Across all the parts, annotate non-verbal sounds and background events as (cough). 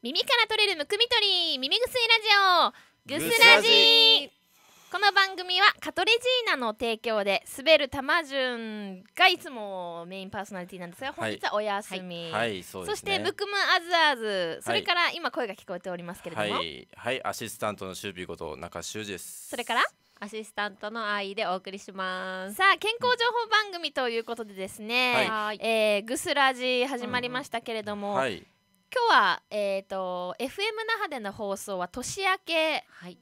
耳から取れるむくみ取り耳ぐすいラジオぐすラジこの番組はカトレジーナの提供で滑る玉順がいつもメインパーソナリティなんですが本日はお休み、はいそそしてむくむあずあずそれから今声が聞こえておりますけれども、はい、はい、アシスタントのシュービーこと中修ですそれからアシスタントの愛でお送りします。さあ健康情報番組ということでですね、はい、えぐすラジ始まりましたけれども、うんはい今日は、えーと、と FM 那覇での放送は年明け、はい、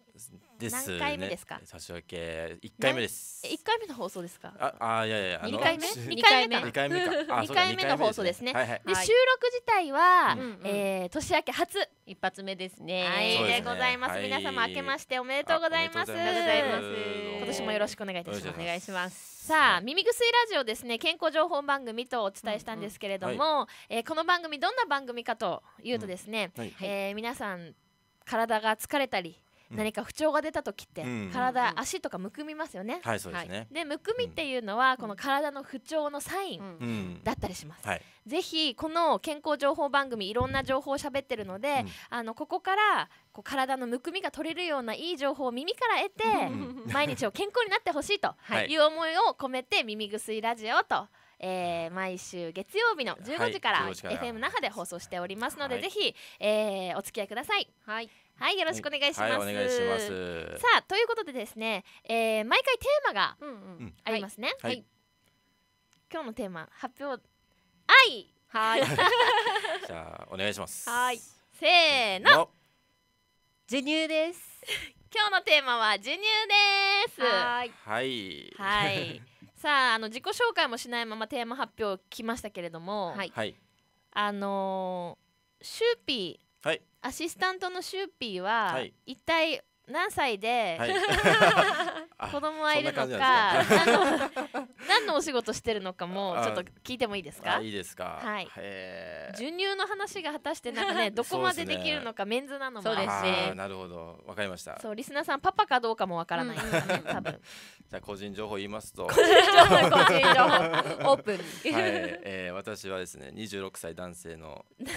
ですね。何回目ですか。差し分け一回目です。一回目の放送ですか。あ、あいやいや。二回目？二回目。二回目か。二回目 (laughs) の放送ですね。で、収録自体は、うんえー、年明け初一発目ですね。はい、で、ございます。皆様明けましておめでとうございます。今年もよろしくお願いいたします。お願いします。さあ、耳ぐすいラジオですね健康情報番組とお伝えしたんですけれども、うんはい、えー、この番組どんな番組かというとですね、うんはい、えー、皆さん体が疲れたり何か不調が出た時って体、足とかむくみますよね。はいそうですね、でむくみっていうのはこの体の不調のサインだったりします。ぜひこの健康情報番組いろんな情報を喋ってるので、あのここからこう体のむくみが取れるようないい情報を耳から得て、(laughs) 毎日を健康になってほしいと (laughs) いう思いを込めて「耳ぐすいラジオ」と。えー、毎週月曜日の15時から FM 那覇で放送しておりますので、ぜひ、えー、お付き合いください。はいはいよろしくお願いします、はい、お願いしますさあということでですね、えー、毎回テーマがありますね、はい、今日のテーマ発表愛はい (laughs) じゃあお願いしますはいせーの授乳です (laughs) 今日のテーマは授乳ですはいはいはい (laughs) さああの自己紹介もしないままテーマ発表来ましたけれどもはい、あのー、シューピーはいアシスタントのシューピーは、はい一体何歳で、はい (laughs) (laughs) 子供はいるのか、(laughs) 何のお仕事してるのかもちょっと聞いてもいいですかいいですかはい授乳の話が果たしてなんかね (laughs) どこまでできるのか、メンズなのもあってなるほどわかりましたそうリスナーさんパパかどうかもわからないですね、多 (laughs) 分じゃ個人情報言いますと個人情報 (laughs) 個人情報オープンはい、えー、私はですね26歳男性の男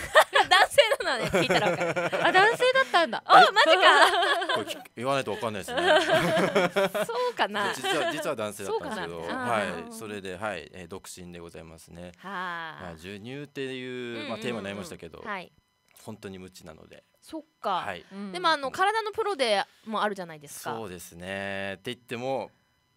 性なのね聞いたら分かるあ男性だったんだあマジか言わないとわかんないですねそうかな実は実は男性だったんですけどはいいそれではい、えー、独身でございますねはまあ授乳っていう、まあ、テーマになりましたけど、はい本当に無知なのでそっか、はい、でもあの体のプロでもあるじゃないですかそうですねって言っても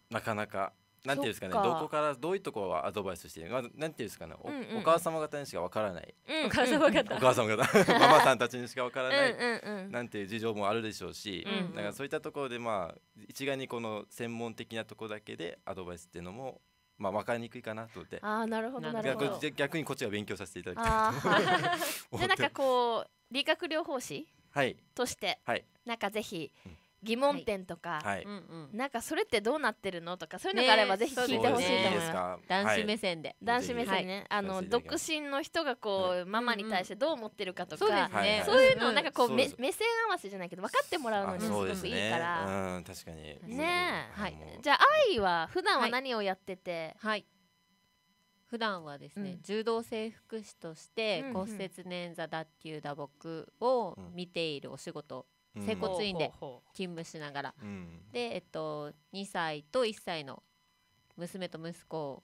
なかなかなんていうんですかねどこからどういうところはアドバイスしてるか、まあ、なんていうんですかねおうんうん、お母様方にしかわからない、うん、お母様方お母様方 (laughs) ママさんたちにしかわからないうん、なんていう事情もあるでしょうし、うんうん、だからそういったところでまあ一概にこの専門的なところだけでアドバイスっていうのもまあ、分かりにくいかなと思ってあなるほどなるほど逆にこっちは勉強させていただきたいとで (laughs) なんかこう理学療法士、はい、として、はい、なんかぜひ、うん疑問点とか、はいなんかそれってどうなってるのとかそういうのがあればぜひ聞いてほしいと思います、ね、男子目線で、はい、男子目線ね、はい、あの独身の人がこう、ママに対してどう思ってるかとか、うんうん、そう、ね、そういうのなんかこう、目目線合わせじゃないけど分かってもらうのにすごくいいから、ね、確かにねはいじゃあ愛は普段は何をやってて、はい普段はですね、うん、柔道整復師として骨折捻挫脱臼打撲を見ているお仕事整骨院で勤務しながら、うん、で、えっと、2歳と1歳の娘と息子を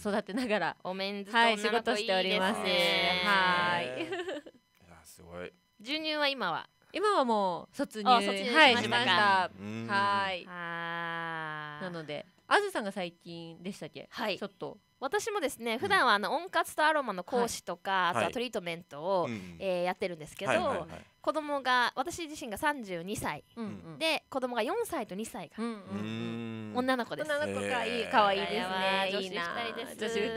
育てながら、うん、お面ずとい仕事しておりますはいいやすごい授乳は今は今はもう卒乳しましたはいなのであずさんが最近でしたっけはいちょっと私もですね普段はあの温活とアロマの講師とか、あとはトリートメントを、えやってるんですけど、はいはいはい子供が私自身が32歳、うんで子供が4歳と2歳が、女の子です女の子かいい可愛いですね女子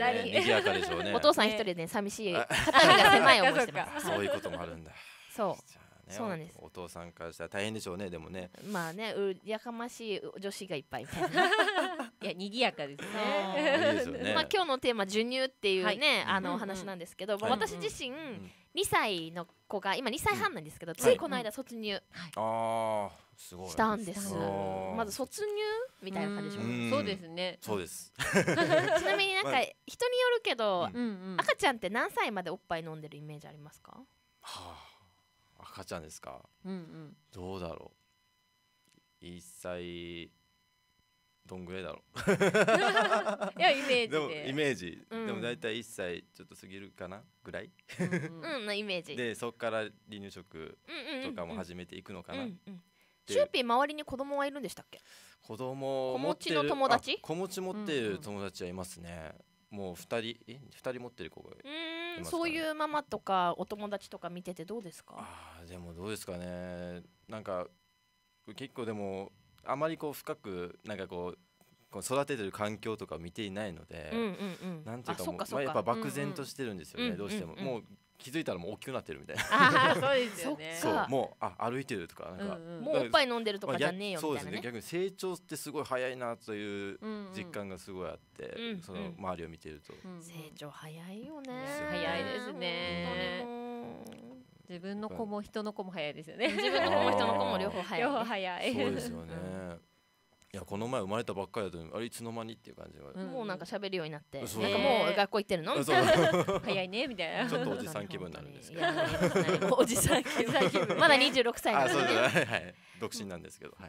2人ですお父さん一人で、ね、寂しい肩身が狭い思いしてますそういうこともあるんだそうそうなんですお父さんからしたら大変でしょうねでもねまあねうやかましい女子がいっぱいみたいな (laughs) (laughs) いや賑やかですねね、まあ今日のテーマ授乳っていうね、はい、あの、話なんですけど、私自身、うん、2歳の子が今2歳半なんですけど、うん、ついこの間卒乳、はい、ああすごいしたんですまず卒乳みたいな感じでしょうそうですねそうです (laughs) ちなみになんか人によるけど、まあ、赤ちゃんって何歳までおっぱい飲んでるイメージありますかはあ赤ちゃんですか、うんうん、どうだろう1歳どんぐらいだろう (laughs) いやイメージでもイメージ、うん、でも大体1歳ちょっと過ぎるかなぐらいうん、うん、のイメージでそこから離乳食とかも始めていくのかな、シューピー周りに子供はいるんでしたっけ子供子持ちの友達子持ち持ってる友達はいますね、うんもう二人え二人持ってる子がいます、ね、そういうママとかお友達とか見ててどうですかああ、でもどうですかねなんか結構でもあまりこう深くなんかこうこう育ててる環境とか見ていないので、うんうんうん、なんていうかもうまあ、やっぱ漠然としてるんですよね、うんうん、どうしても、うんうんうん、もう気づいたらもう大きくなってるみたいなあそうですよねそうもうあ歩いてるとかなんかうんうん、もうおっぱい飲んでるとかじゃねえよみたいな、ね、そうですね逆に成長ってすごい早いなという実感がすごいあって、うんうん、その周りを見てると、うんうん、成長早いよね早いですね、自分の子も人の子も早いですよね自分の子も人の子も両方早い両方早いそうですよねいやこの前生まれたばっかりだとあれいつの間にっていう感じは、うん、もうなんか喋るようになってなんかもう学校行ってるのみた (laughs) 早いねみたいなちょっとおじさん気分になるんですけどおじさん気分まだ二十六歳なんで、い、はい、独身なんですけど、は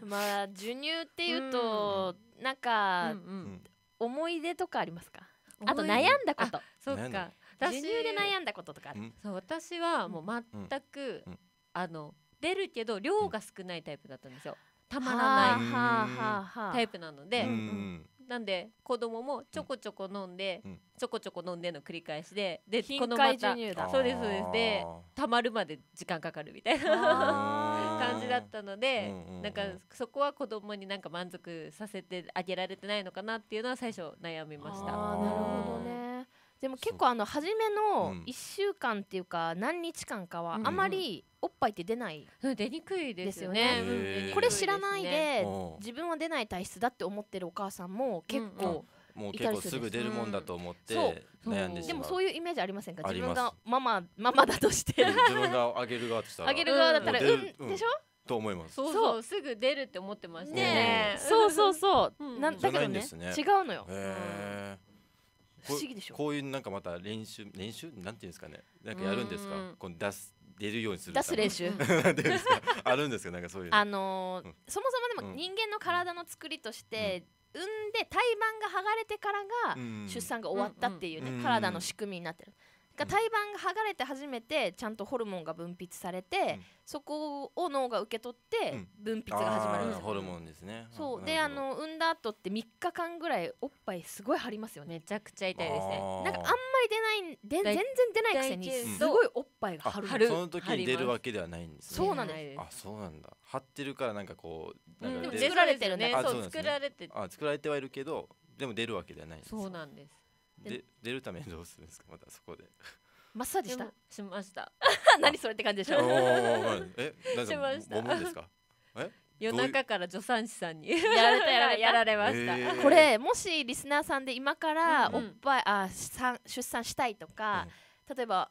い、(laughs) まあ授乳っていうと、うん、なんか、うんうん、思い出とかありますかあと悩んだことそうか授乳で悩んだこととかそう私はもう全く、うん、あの出るけど量が少ないタイプだったんですよ。たまらないタイプなので、なんで子供もちょこちょこ飲んで、ちょこちょこ飲んでの繰り返しででこのまたそうですそうですでたまるまで時間かかるみたいな感じだったので、なんかそこは子供になんか満足させてあげられてないのかなっていうのは最初悩みました。なるほどねでも結構あの初めの1週間っていうか何日間かはあまりおっぱいって出ない、うん、出にくいですよね、ね、これ知らないで自分は出ない体質だって思ってるお母さんも結構、もう結構すぐ出るもんだと思って悩んでしまう,、でもそういうイメージありませんか自分がママママだとして自分があげる側としたらあげる側だったら、うん、でしょ、と思いますそうそうすぐ出るって思ってましたねそうそうそう、うん、なんだけどね違うのよ、え不思議でしょこういうなんかまた練習練習なんていうんですかねなんかやるんですかこの出す出るようにする出す練習 (laughs) あるんですかなんかそういうあのーそもそもでも人間の体の作りとして、うん、産んで胎盤が剥がれてからが出産が終わったっていうね、体の仕組みになってる、が胎盤が剥がれて初めてちゃんとホルモンが分泌されて、うんそこを脳が受け取って分泌が始まるんですよ、ホルモンですねそうであの産んだ後って3日間ぐらいおっぱいすごい張りますよねめちゃくちゃ痛いですねなんかあんまり出ないで全然出ないくせにすごいおっぱいが張るその時に出るわけではないんです、ね、そうなんですあそうなんだ張ってるからなんかこうか、うん、でも作られてるねそう作られてあ作られてはいるけどでも出るわけではないそうなんですで出るためにどうするんですかまたそこでマッサージしたしました何それって感じでしょえなんか揉むんですかえ夜中から助産師さんにやられたやられたやられました、えー、これもしリスナーさんで今からおっぱい、うんん、あ出産したいとか、うん、例えば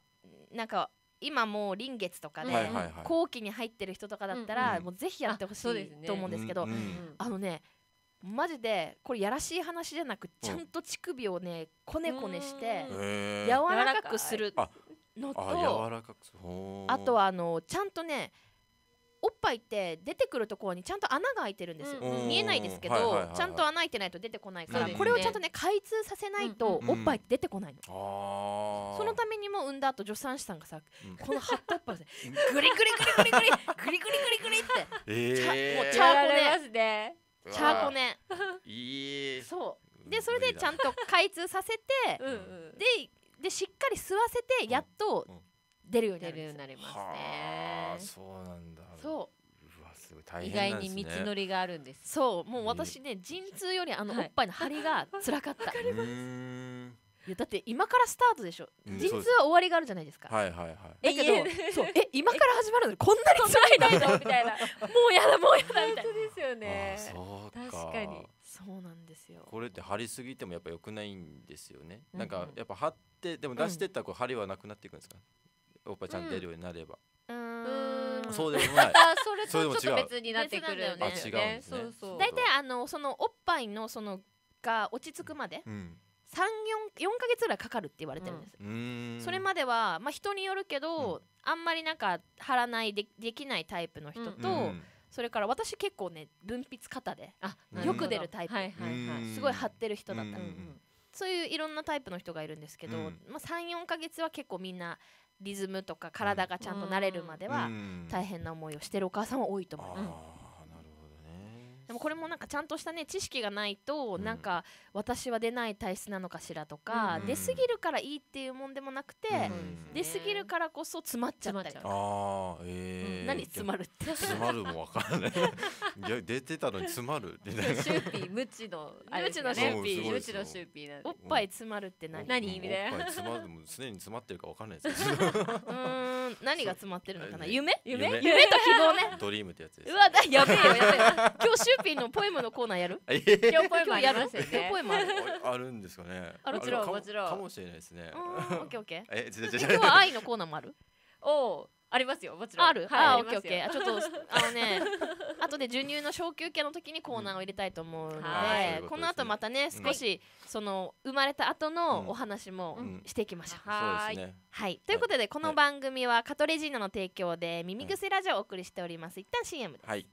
なんか今もう臨月とかで、後期に入ってる人とかだったら、もうぜひやってほしい、と思うんですけど、あのねマジでこれやらしい話じゃなくちゃんと乳首をねこねこねして柔らかくするのとあとはあのちゃんとねおっぱいって出てくるところにちゃんと穴が開いてるんですよ、見えないですけど、ちゃんと穴開いてないと出てこないから、これをちゃんとね開通させないとおっぱいって出てこないの、そのためにも産んだ後助産師さんがさ、この張ったおっぱいで (laughs) グリグリグリグリグリグリグリグリグリって、えゃ、もうチャーコねチャーコネいいそうでそれでちゃんと開通させて (laughs) ででしっかり吸わせてやっと出るようになりますねそうなんだそう意外に道のりがあるんですそうもう私ね陣痛よりあのおっぱいの張りが辛かった、はかりますやだって今からスタートでしょ、うん、実は終わりがあるじゃないですか、はいはいはいだけどそうえ今から始まるのこんなに辛いのみたいなもうやだもうやだみたいなですよね確かにそうなんですよこれって張りすぎてもやっぱ良くないんですよね、なんかやっぱ張ってでも出してったこう張りはなくなっていくんですか、おっぱちゃん出るようになればうんそうでもないそれとちょっと別になってくるよね、ねね、そうそう大体あのそのおっぱいのそのが落ち着くまで、34か月ぐらいかかるって言われてるんです、うん、それまでは、まあ、人によるけど、うん、あんまりなんか貼らないでできないタイプの人と、うん、それから私結構ね分泌型でよく出るタイプ、はいはいはい、すごい貼ってる人だったの、そういういろんなタイプの人がいるんですけど、まあ、34か月は結構みんなリズムとか体がちゃんと慣れるまでは大変な思いをしてるお母さんは多いと思います。でもこれもなんかちゃんとしたね知識がないと、なんか私は出ない体質なのかしらとか、出過ぎるからいいっていうもんでもなくて、出過ぎるからこそ詰まっちゃったりとあ、えー何詰まるって詰まるも分からない (laughs) いや出てたのに詰まるみたいなシューピー無知のあれ無知のシューピー無知のシューピーおっぱい詰まるって何何みたいなおっぱい詰まるも常に詰まってるか分かんないですうん何が詰まってるのかな夢夢夢と希望ね (laughs) ドリームってやつですうわだやべえやべえ今日シュピンのポエムのコーナーやる (laughs) 今日ポエムあやるすよ今日ポエムあるんですかねあもちろんもちろんかもしれないですねオッケーオッケー (laughs) え全然今日は愛のコーナーもあるおうありますよもちろんある、あオッケーオッケーあちょっとあのね (laughs) 後で授乳の小休憩の時にコーナーを入れたいと思うので、んこでこの後またね少し、その生まれた後のお話もしていきましょう、はいはいということでこの番組はカトレジーナの提供で耳癖ラジオをお送りしております一旦 CM ですはい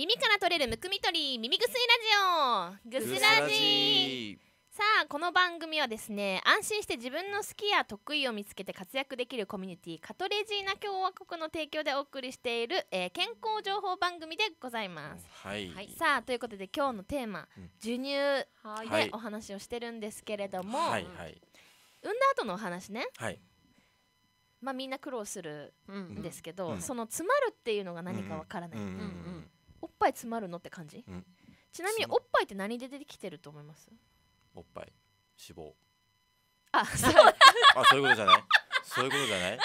耳から取れるむくみ取り耳ぐすラジオぐすラジさあこの番組はですね安心して自分の好きや得意を見つけて活躍できるコミュニティカトレジーナ共和国の提供でお送りしている、えー、健康情報番組でございます。はい、はい、さあということで今日のテーマ、うん、授乳でお話をしてるんですけれども、はいはい、産んだ後のお話ね、まあみんな苦労するんですけど、うん、その詰まるっていうのが何かわからない。うんうんうんぱい詰まるのって感じ、うん、ちなみにおっぱいって何で出てきてると思いますおっぱい脂肪あ (laughs) そうあそういうことじゃないそういうことじゃない。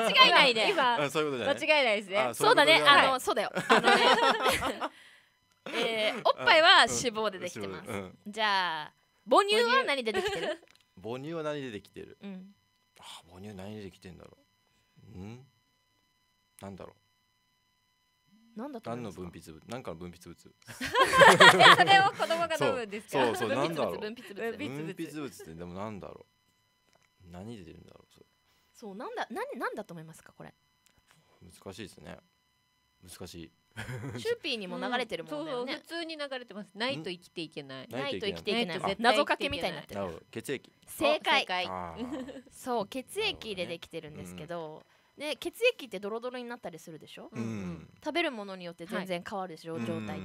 間違いないね。今、そういうことじゃない。間違いないですね。そうだね。あの、そうだよ。あ (laughs) えおっぱいは脂肪でできてます。じゃあ、母乳は何でできてる。母乳は何でできてる。母乳何でできてんだろう。うん。なんだろう。何だと何の分泌物何かの分泌物それを子供が飲むんですかそうそう何だろう分泌物分泌物ってでも何だろう何で出るんだろうそれそうなんだ何何だと思いますかこれ難しいですね難しいシューピーにも流れてるもんね、うん、普通に流れてますないと生きていけないないと生きていけない謎かけみたいになってる血液正解そう血液でできてるんですけど、で血液ってドロドロになったりするでしょ、うんうん、食べるものによって全然変わるでしょ、はい、状態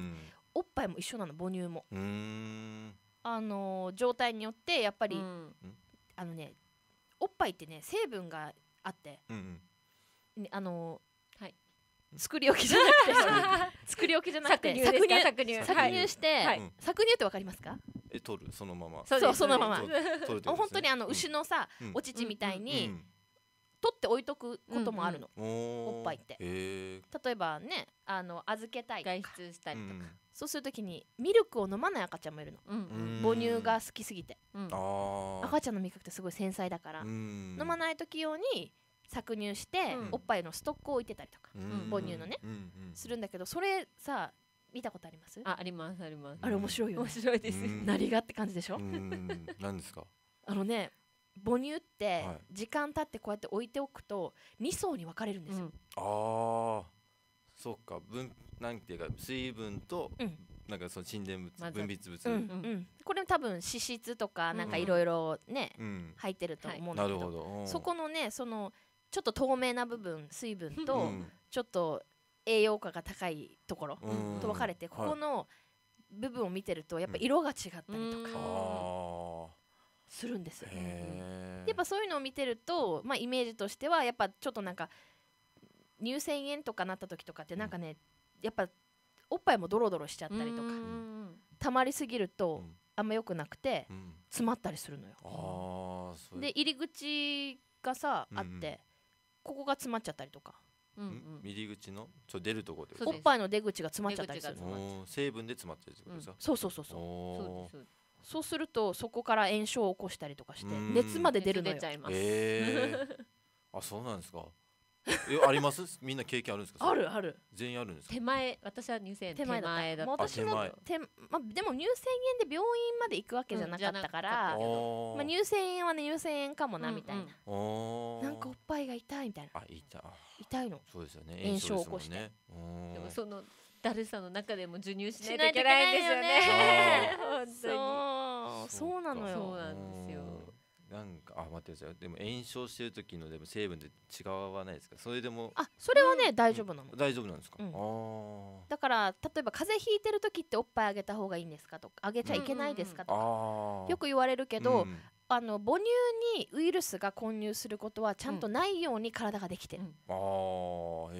おっぱいも一緒なの母乳もあのー、状態によってやっぱり、あのねおっぱいってね成分があって、ね、あのー、はい作り置きじゃなくて (laughs) 作り置きじゃなくて搾乳搾乳搾乳して、搾乳ってわかりますかえ取るそのままそうそのまま、ね、本当にあの牛のさ、お乳みたいに、取って置いとくこともあるの、うんうん、おっぱいって、えー、例えばねあの預けたい外出したりとか、うん、そうするときにミルクを飲まない赤ちゃんもいるの、うん、母乳が好きすぎて、うん、赤ちゃんの味覚ってすごい繊細だから、飲まない時用に搾乳して、おっぱいのストックを置いてたりとか、母乳のね、するんだけどそれさ見たことありますあありますありますあれ面白いよ、ね、面白いです、なり (laughs) がって感じでしょ、うん、何ですかあのね母乳って時間経ってこうやって置いておくと二層に分かれるんですよ。ああそっか分なんていうか水分と、なんかその沈殿物、ま、分泌物、うんうん、これ多分脂質とかなんかいろいろね、うん、入ってると思うんだけどはいど、そこのねそのちょっと透明な部分水分と、ちょっと栄養価が高いところと分かれて、ここの部分を見てるとやっぱ色が違ったりとか。するんですよ、ね、やっぱそういうのを見てると、まあ、イメージとしてはやっぱちょっとなんか入選炎とかなった時とかってなんかね、うん、やっぱおっぱいもドロドロしちゃったりとかたまりすぎるとあんまよくなくて、うん、詰まったりするのよ。で入り口がさあって、うんうん、ここが詰まっちゃったりとか。うんうん、入り口のちょ出るとこでおっぱいの出口が詰まっちゃったりする成分で詰まってるってことですか、うん、そうそうそうそうそうですそうするとそこから炎症を起こしたりとかして熱まで出るのよ。えー、(laughs) あそうなんですか。えあります？(laughs) みんな経験あるんですか？あるある。全員あるんです手前私は乳腺手前だった。も私の手まあでも乳腺炎で病院まで行くわけじゃなかったから、うん、まあ乳腺炎はね乳腺炎かもなみたいな。うんうん、なんかおっぱいが痛いみたいな。あ痛い。痛いの。そうですよね。炎症を起こして。でもそのだるさの中でも授乳しないといけないんですよね。本当そうなのよ。そうなんですよ。なんかあ待ってくださいでも炎症してる時のでも成分で違わないですかそれでもあそれはね、うん、大丈夫なの、大丈夫なんですか、うん、だから例えば風邪引いてる時っておっぱいあげた方がいいんですかとかあげちゃいけないですかとか、よく言われるけど、あの母乳にウイルスが混入することはちゃんとないように体ができてる、うんほ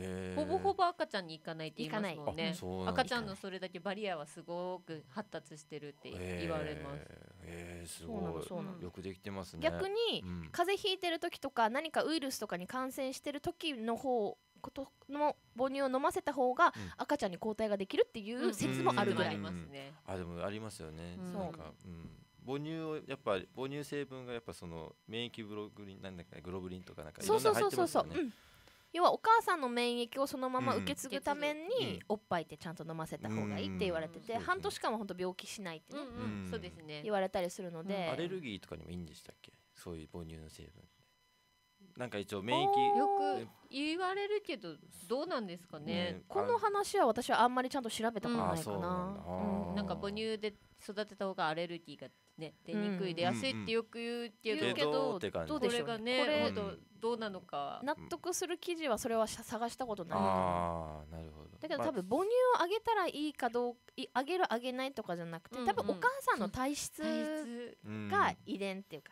ぼほぼ赤ちゃんに行かないって言いますもんねん赤ちゃんのそれだけバリアはすごく発達してるって言われます、ええすごそうなよくできてますね逆に、うん風邪ひいてる時とか何かウイルスとかに感染してる時の方ことの母乳を飲ませた方が赤ちゃんに抗体ができるっていう説もあるぐらい、うんうんうんありますねあでもありますよね、うんなんかうん母乳をやっぱ母乳成分がやっぱその免疫ブログリンなんだっけグロブリンとかなんかそうそうそうそうそう、ね。要はお母さんの免疫をそのまま受け継ぐためにおっぱいってちゃんと飲ませた方がいいって言われてて半年間は本当病気しないってねそうですね言われたりするのでアレルギーとかにもいいんでしたっけそういう母乳の成分なんか一応免疫よく言われるけどどうなんですかねこの話は私はあんまりちゃんと調べたことないかななんか母乳で育てた方がアレルギーがね出にくいで安いってよく言うけど,、うけどどうでしょうこれがねこれどうなのか納得する記事はそれは探したことないあなるほどだけど多分母乳をあげたらいいかどうあげるあげないとかじゃなくて多分お母さんの体質が遺伝っていうか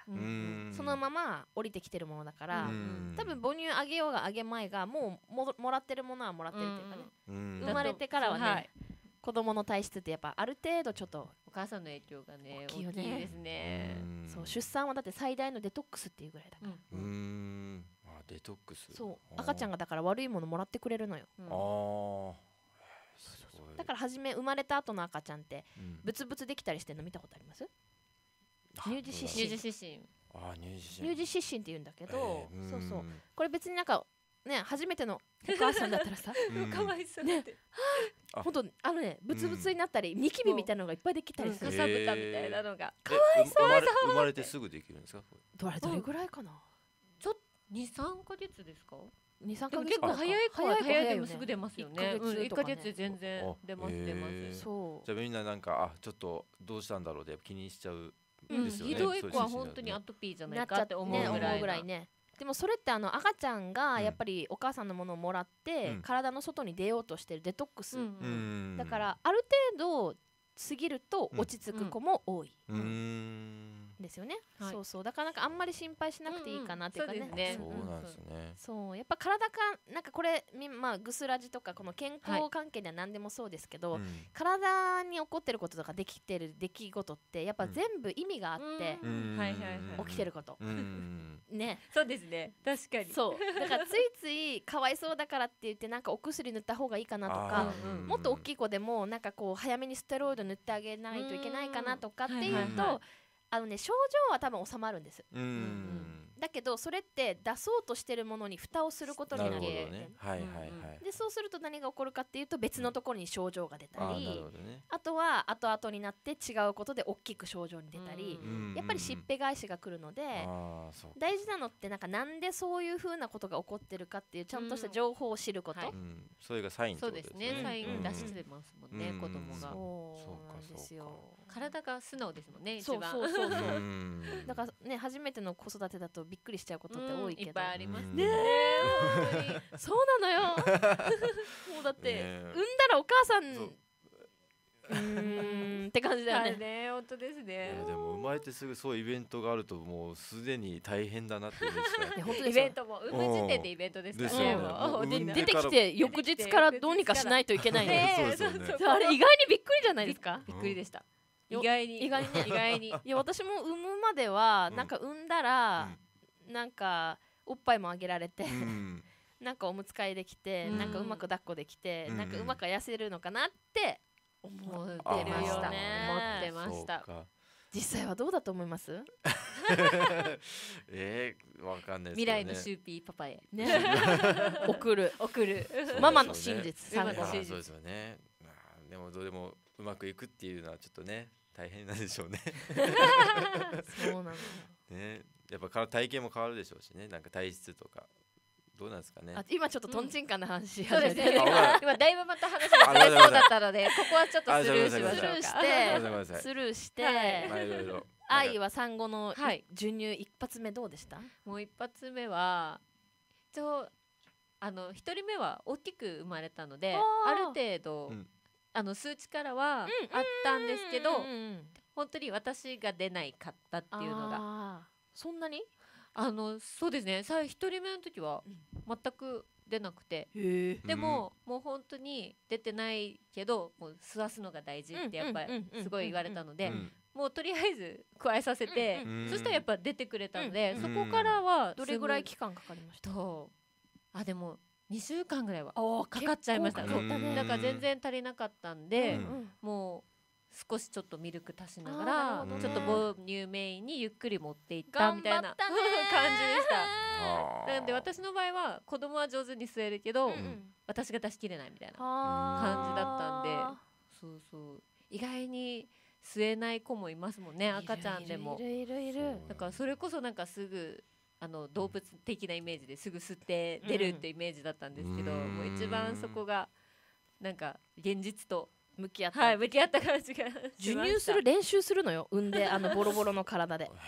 そのまま降りてきてるものだから多分母乳あげようがあげまいがもうももらってるものはもらってるっていうかね生まれてからはね子供の体質ってやっぱある程度ちょっとお母さんの影響がね大きいよねですねうそう出産はだって最大のデトックスっていうぐらいだから、うーんあデトックスそう赤ちゃんがだから悪いものもらってくれるのようんあーだから初め生まれた後の赤ちゃんってブツブツできたりしてるの見たことあります乳児湿疹乳児乳児湿疹って言うんだけど、そうそうこれ別になんかね初めてのお母さんだったらさ (laughs) かわいそうね本当あのねブツブツになったり、ニキビみたいなのがいっぱいできたりする、かさぶたみたいなのが、かわいそう生まれてすぐできるんですかどれどれぐらいかな、ちょっと23か月ですか二三ヶ月結構早い子は早いでもすぐ出ますよね。一ヶ月,、全然出ます出ます。そう。じゃあみんななんかあちょっとどうしたんだろうで気にしちゃう。うんひどい子は本当にアトピーじゃないかって思うぐらいね。でもそれってあの赤ちゃんがやっぱりお母さんのものをもらって、体の外に出ようとしてるデトックス、だからある程度過ぎると落ち着く子も多い。うんですよね、はい、そうそうだからなんかあんまり心配しなくていいかなっていうかね、うんうん、そうなんですね、そうやっぱ体かなんかこれまあぐすらじとかこの健康関係では何でもそうですけど、はい、体に起こってることとかできてる出来事ってやっぱ全部意味があって、起きてること、ねそうですね確かにそうだからついついかわいそうだからって言ってなんかお薬塗った方がいいかなとか、もっと大きい子でもなんかこう早めにステロイド塗ってあげないといけないかなとかっていうと、あのね症状は多分収まるんです。うん、うんだけどそれって出そうとしてるものに蓋をすることになる、でそうすると何が起こるかっていうと別のところに症状が出たり、うんあね、あとは後々になって違うことで大きく症状に出たり、やっぱりしっぺ返しがくるので、大事なのってなんかなんでそういうふうなことが起こってるかっていうちゃんとした情報を知ること、はいうん、それがサインってことですね。そうですねサイン出してますもんね、子供が。そうなんですよ。体が素直ですもんね一番そうそうそうそうだからね初めての子育てだとびっくりしちゃうことって多いけどいっぱいありますねそうなのよ (laughs) もうだって、ね、産んだらお母さんうんって感じだよね。本当ですね。でも生まれてすぐそうイベントがあるともうすでに大変だなって本当イベントも産む時点でイベントですからね。出てきて翌日からどうにかしないといけない。ね。あれ意外にびっくりじゃないですか。びっくりでした。意外に意外に、ね、意外にいや私も産むまでは、なんか産んだら、うん、なんかおっぱいもあげられて、うん、(laughs) なんかおむつ替えできて、うん、なんかうまく抱っこできて、うん、なんかうまく痩せるのかなって思ってるよね思ってました実際はどうだと思います (laughs) えー、わかんない、ね、未来のシューピーパパへ、(laughs) ね、送る送る、ね、ママの真実、ママの真実そうですよねでもどうでもうまくいくっていうのはちょっとね大変なんでしょうねそうなの (laughs) ねやっぱ体型も変わるでしょうしねなんか体質とかどうなんですかね。今ちょっととんちんかな話、うん、そうですね。今だいぶまた話がずれそうだったので、ここはちょっとスルーしましょうか。スルーして、愛は産後の授乳一発目どうでした？もう一発目は一あの一人目は大きく生まれたので、ある程度あの数値からはあったんですけど、本当に私が出ないかったっていうのがそんなにあのそうですねさ1人目の時は全く出なくて、うん、でも、うん、もう本当に出てないけどもう吸わすのが大事ってやっぱりすごい言われたので、もうとりあえず加えさせて、そしたらやっぱ出てくれたので、そこからはどれぐらい期間かかりましたあでも二週間ぐらいはかかっちゃいましたかだから全然足りなかったんで、もう少しちょっとミルク足しながら、ね、ちょっと母乳メインにゆっくり持っていったみたいな (laughs) 感じでしたなので私の場合は子供は上手に吸えるけど、うん私が出しきれないみたいな感じだったんでそうそう意外に吸えない子もいますもんね赤ちゃんでもだからそれこそなんかすぐあの動物的なイメージですぐ吸って出るってイメージだったんですけど、うん、もう一番そこがなんか現実と向き合った、はい、向き合った感じが授乳する練習するのよ産んであのボロボロの体で。(laughs)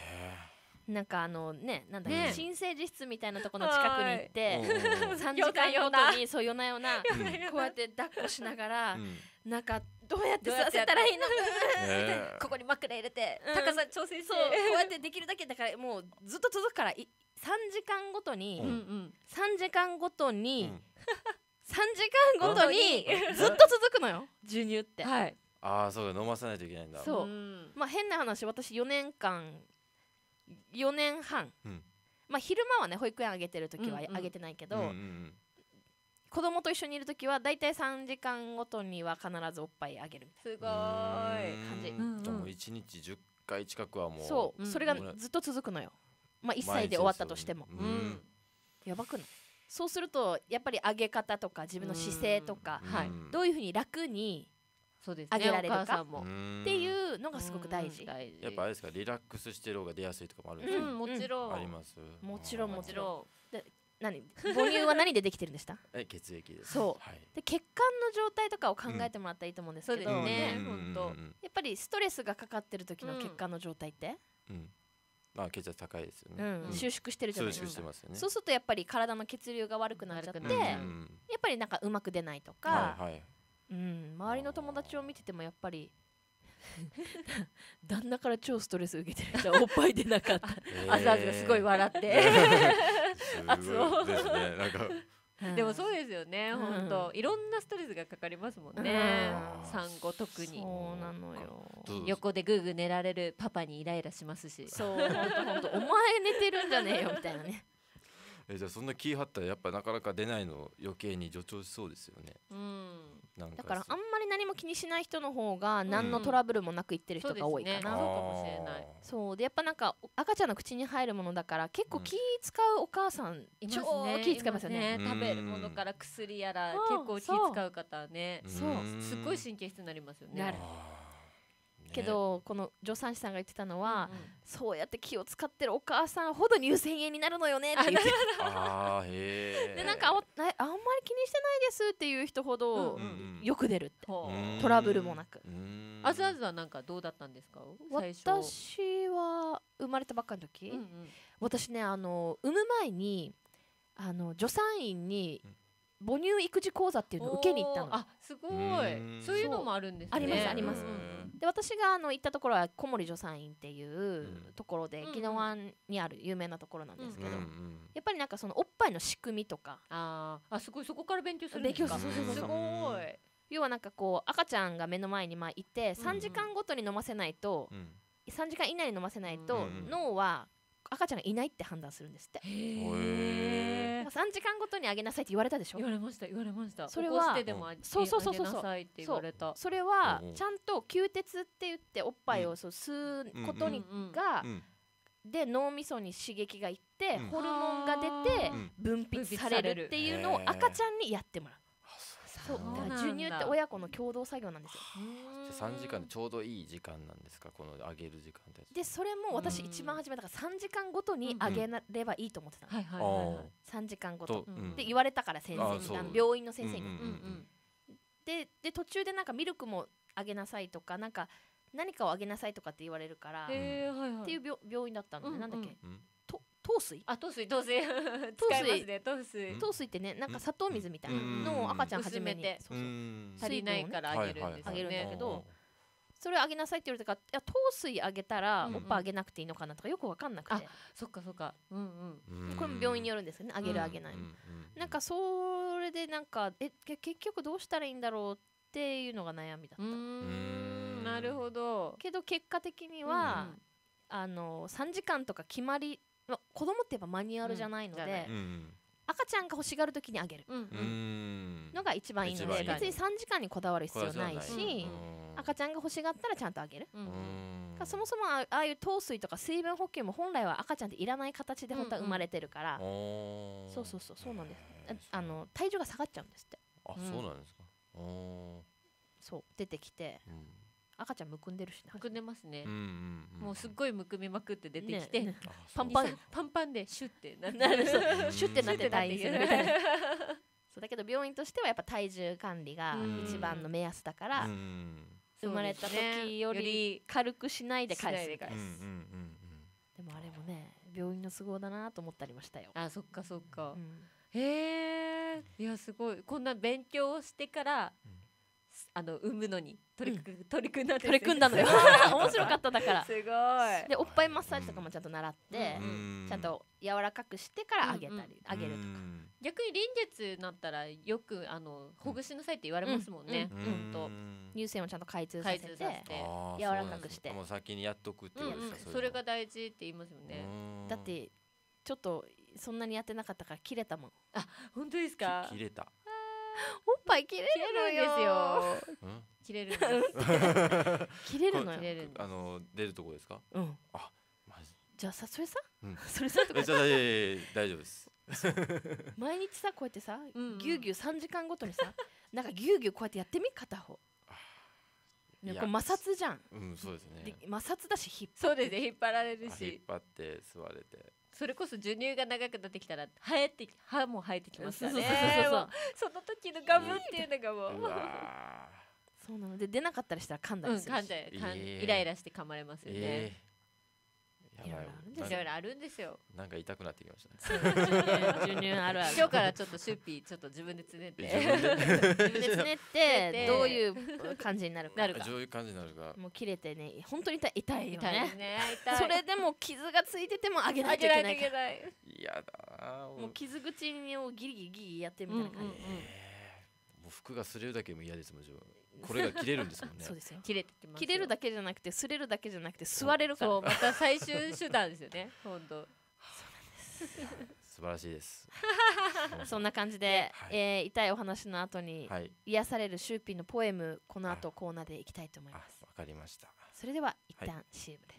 なんかあのねなんだね、新生児室みたいなところの近くに行って、(laughs) 三時間ごとにそう夜な夜なこうやって抱っこしながら、うん、なんかどうやって吸わせたらいいの (laughs) ここに枕入れて、高さ調整してこうやってできるだけだからもうずっと続くから3時間ごとに、うん、3時間ごとに、うん、3時間ごとにずっと続くのよ (laughs) 授乳って。はい、ああそうだ飲ませないといけないんだそう、まあ、変な話私4年間4年半、まあ、昼間はね保育園あげてる時はあげてないけど、うんうんうん子供と一緒にいる時は大体3時間ごとには必ずおっぱいあげるすごい感じ、1日10回近くはもうそう、うん、それがずっと続くのよ、まあ、1歳で終わったとしても、うん、やばくないそうするとやっぱり上げ方とか自分の姿勢とか、はい、どういうふうに楽にそうです、ね、げられるかもっていうのがすごく大事やっぱあれですかリラックスしてる方が出やすいとかもあるんですか、うん、もちろんありますもちろんもちろん何母乳は何でできてるんでした (laughs) え血液ですそう、はい、で血管の状態とかを考えてもらったらいいと思うんですけど、うん、ね本当、うん、やっぱりストレスがかかってる時の血管の状態って、うん、まあ、血圧高いですよね、うん、収縮してるじゃないですか、ね、そうするとやっぱり体の血流が悪くなっちゃって、やっぱりなんかうまく出ないとか、はいはい、うん、周りの友達を見ててもやっぱり (laughs) 旦那から超ストレス受けてるおっぱい出なかった、(laughs) えー、あざあざすごい笑ってすごですねなんかでもそうですよね、本当、うん、いろんなストレスがかかりますもんね、産後特に。そうなのよ。横でぐぐ寝られるパパにイライラしますし。そう、本当本当、お前寝てるんじゃねえよみたいなね。えじゃあそんな気張ったらやっぱなかなか出ないの余計に助長しそうですよね。うん。なんかだからあんまり何も気にしない人の方が何のトラブルもなく言ってる人が多いかな。うん、そう、ね、かもしれない。そうでやっぱなんか赤ちゃんの口に入るものだから結構気使うお母さん、うん、いますね。気使いますよね、ね、食べるものから薬やら結構気使う方ね。そう。すっごい神経質になりますよね。なる。けど、この助産師さんが言ってたのは、そうやって気を使ってるお母さんほど乳腺炎になるのよねって言ってでなんかあんまり気にしてないですっていう人ほどよく出るって、トラブルもなくあずあずはなんかどうだったんですか私は生まれたばっかの時、私ねあの産む前にあの助産院に母乳育児講座っていうのを受けに行ったのあすごいそういうのもあるんです、ね、ありますありますで私があの行ったところは小森助産院っていうところで宜野湾にある有名なところなんですけど、うんうん、やっぱりなんかそのおっぱいの仕組みとかああすごいそこから勉強するんですか勉強すすごい要はなんかこう赤ちゃんが目の前にまあいて3時間ごとに飲ませないと、うん、3時間以内に飲ませないと脳は赤ちゃんがいないって判断するんですってへ3時間ごとにあげなさいって言われたでしょ言われました言われましたそれはそうそうそうそうそうそれはちゃんと吸血って言っておっぱいをそう吸うことにが、で脳みそに刺激がいって、ホルモンが出て分泌されるっていうのを赤ちゃんにやってもらう。そうだから授乳って親子の共同作業なんですよ三3時間でちょうどいい時間なんですかこの上げる時間で。でそれも私一番初めだから3時間ごとに上げればいいと思ってたの、い。3時間ごとって言われたから先生に病院の先生に、でで途中でなんかミルクもあげなさいとかなんか何かをあげなさいとかって言われるから、っていう病院だったのなんだっけ、糖水あ糖水糖水 (laughs) (laughs) 使いますね糖水糖水ってねなんか砂糖水みたいなのを赤ちゃん初めて足りないからあげるんですよね、あげるんだけどそれあげなさいって言われたからいや糖水あげたらおっぱいあげなくていいのかなとかよく分かんなくて、そっかそっかうんうんこれも病院によるんですけどねあげるあげない、なんかそれでなんかえ結局どうしたらいいんだろうっていうのが悩みだったなるほどけど結果的には、あの3時間とか決まり子供ってやっぱマニュアルじゃないので、赤ちゃんが欲しがる時にあげるうんのが一番いいので別に3時間にこだわる必要ないし赤ちゃんが欲しがったらちゃんとあげる。うんそもそもああいう糖水とか水分補給も本来は赤ちゃんっていらない形で本当は生まれてるから、そうそうそうそうなんですあの体重が下がっちゃうんですってあ、そうなんですかそう出てきて、うん赤ちゃんむくんでるしなむくんでますね、うんうんうん、もうすっごいむくみまくって出てきて、ね、パンパンパンパンでシュッてなるシュッてなって大変するみたいなそうだけど病院としてはやっぱ体重管理が一番の目安だから、生まれた時より軽くしないで返す、でもあれもね病院の都合だなと思ったりましたよあそっかそっか、うん、へえいやすごいこんな勉強をしてから、うんあの産むのに取り,、うん、取り組んだ取り組んだのよ (laughs) 面白かっただからすごいでおっぱいマッサージとかもちゃんと習って、うん、ちゃんと柔らかくしてからあげたり、あ、うん、げるとか、逆に臨月なったらよくあのほぐしなさいって言われますもんね、うんと乳腺をちゃんと開通させて柔らかくしてもう先にやっとくっていうそれが大事って言いますよねだってちょっとそんなにやってなかったから切れたもんあ本当ですか切れたおっぱい切れるんですよ。切れるんです。(laughs) 切れるのよ。あの出るとこですか？うん。あ、マジ。じゃあさそれさ、それさとか。じゃあ大丈夫です。(laughs) 毎日さこうやってさ、ぎゅうぎゅう三時間ごとにさ、(laughs) なんかぎゅうぎゅうこうやってやってみ片方。ね、こう摩擦じゃん。うん、そうですね。摩擦だし引っ張そうですね、引っ張られるし。引っ張って座れて。それこそ授乳が長くなってきたら生えて歯も生えてきますからねその時のガムっていうのがもうそうなので出なかったりしたら噛んだりするし、うん、噛んだりイライラして噛まれますよね、えーいろいろあるんですよ。なんか痛くなってきましたね。授乳あるある。(laughs) 今日からちょっとシューピーちょっと自分でつねって。自分でつねってどういう感じになるか。どういう感じになるか。もう切れてね本当に痛い痛いよね。それでも傷がついててもあげないといけない。いやだ。もう傷口をギリギリやってみたいな感じ。もう服が擦れるだけでも嫌ですもん自分。これが切れるんですもんねそうですよ切れてきます切れるだけじゃなくて擦れるだけじゃなくて吸われるからそうまた最終手段ですよね本当素晴らしいです (laughs) そんな感じで、はい、えー、痛いお話の後に、癒されるシューピーのポエムこの後コーナーでいきたいと思いますわかりましたそれでは一旦 CM です、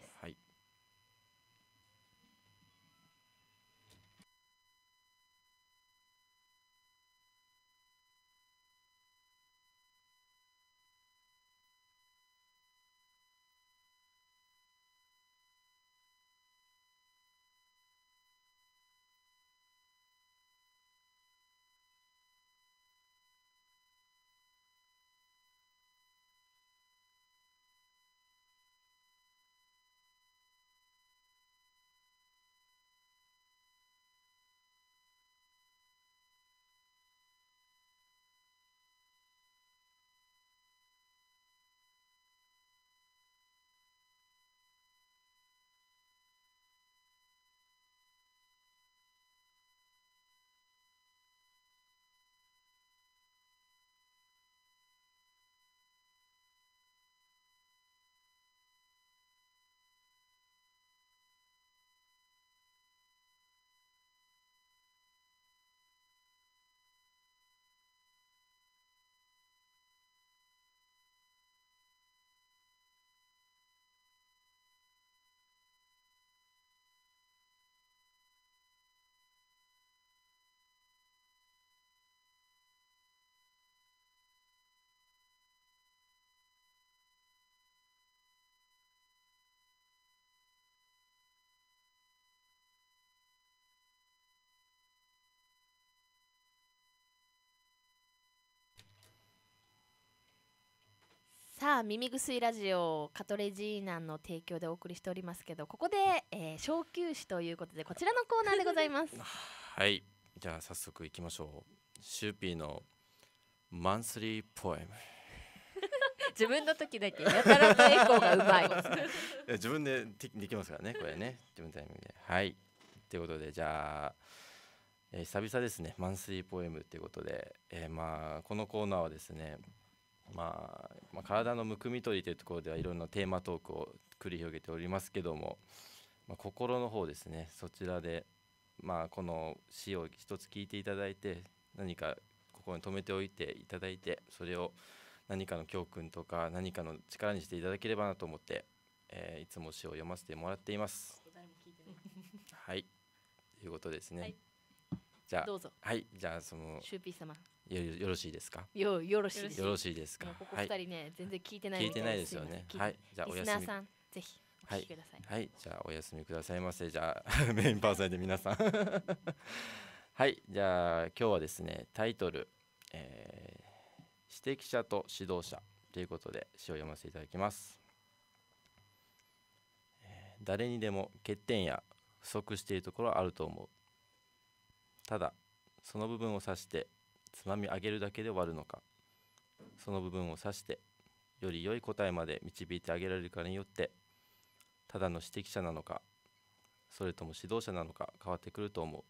はいさあ耳ぐすいラジオカトレジーナンの提供でお送りしておりますけどここで、えー、小休止ということでこちらのコーナーでございます (laughs) はいじゃあ早速いきましょうシューピーのマンスリーポエム (laughs) 自分の時だけやたらとエコーがうまいい (laughs) 自分でできますからねこれね自分タイミングではいということでじゃあ、えー、久々ですねマンスリーポエムということで、えー、まあこのコーナーはですねまあ、まあ、体のむくみ取りというところではいろんなテーマトークを繰り広げておりますけども、まあ、心の方ですねそちらで、まあ、この詩を一つ聞いていただいて何かここに留めておいていただいてそれを何かの教訓とか何かの力にしていただければなと思って、えー、いつも詩を読ませてもらっています。はいということですね。はい、じゃあはいじゃあそのシューピー様よよろしいですかよよろしいよろしいですかここ二人ね、はい、全然聞いてない聞いてないですよねはいじゃお休みさんぜひはい、はい、じゃあお休みくださいませじゃあ (laughs) メインパーソナリティ皆さん (laughs) はいじゃあ今日はですねタイトル、えー、指摘者と指導者ということで詩を読ませていただきます誰にでも欠点や不足しているところはあると思うただその部分を指してつまみ上げるだけで終わるのかその部分を指してより良い答えまで導いてあげられるかによってただの指摘者なのかそれとも指導者なのか変わってくると思う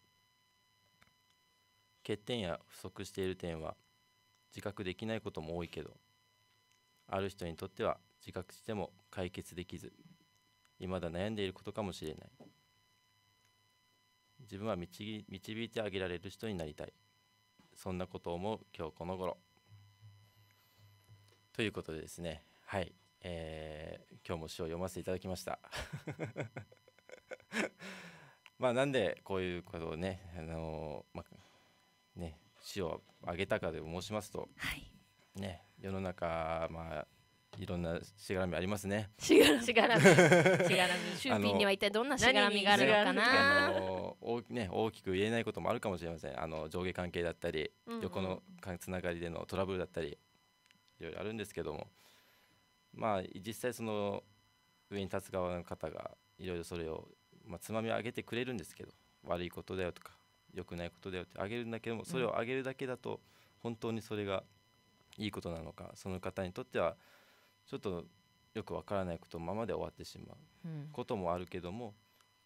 欠点や不足している点は自覚できないことも多いけどある人にとっては自覚しても解決できず未だ悩んでいることかもしれない自分は導いてあげられる人になりたいそんなことを思う今日この頃ということでですねはい、えー、今日も詩を読ませていただきました (laughs) まあなんでこういうことをねあのー、まね詩をあげたかで申しますと、はい、ね世の中まあいろんなしがらみありますね。しがらみ。しがらみ。(laughs) シュには一体どんなしがらみがあるのかな。あの大ね大きく言えないこともあるかもしれません。あの上下関係だったり、うんうん、横のつながりでのトラブルだったり、いろいろあるんですけども、まあ実際その上に立つ側の方がいろいろそれをまあつまみを上げてくれるんですけど、悪いことだよとか良くないことだよってあげるんだけども、それをあげるだけだと本当にそれがいいことなのか、その方にとってはちょっとよくわからないことままで終わってしまうこともあるけども、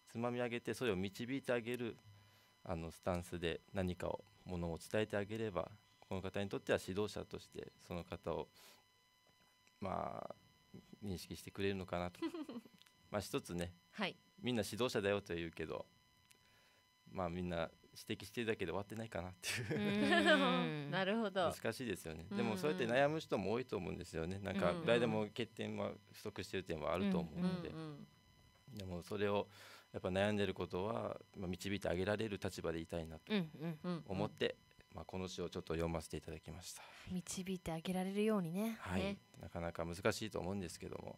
つまみ上げてそれを導いてあげるあのスタンスで何かをものを伝えてあげればこの方にとっては指導者としてその方をまあ認識してくれるのかなと (laughs) まあ一つね、はい、みんな指導者だよと言うけどまあみんな指摘してるだけで終わってないかなっていうなるほど難しいですよねでもそうやって悩む人も多いと思うんですよねなんか誰でも欠点は不足してる点はあると思うので、でもそれをやっぱ悩んでることは導いてあげられる立場でいたいなと思って、まあ、この詩をちょっと読ませていただきました導いてあげられるようにね,、はい、ねなかなか難しいと思うんですけども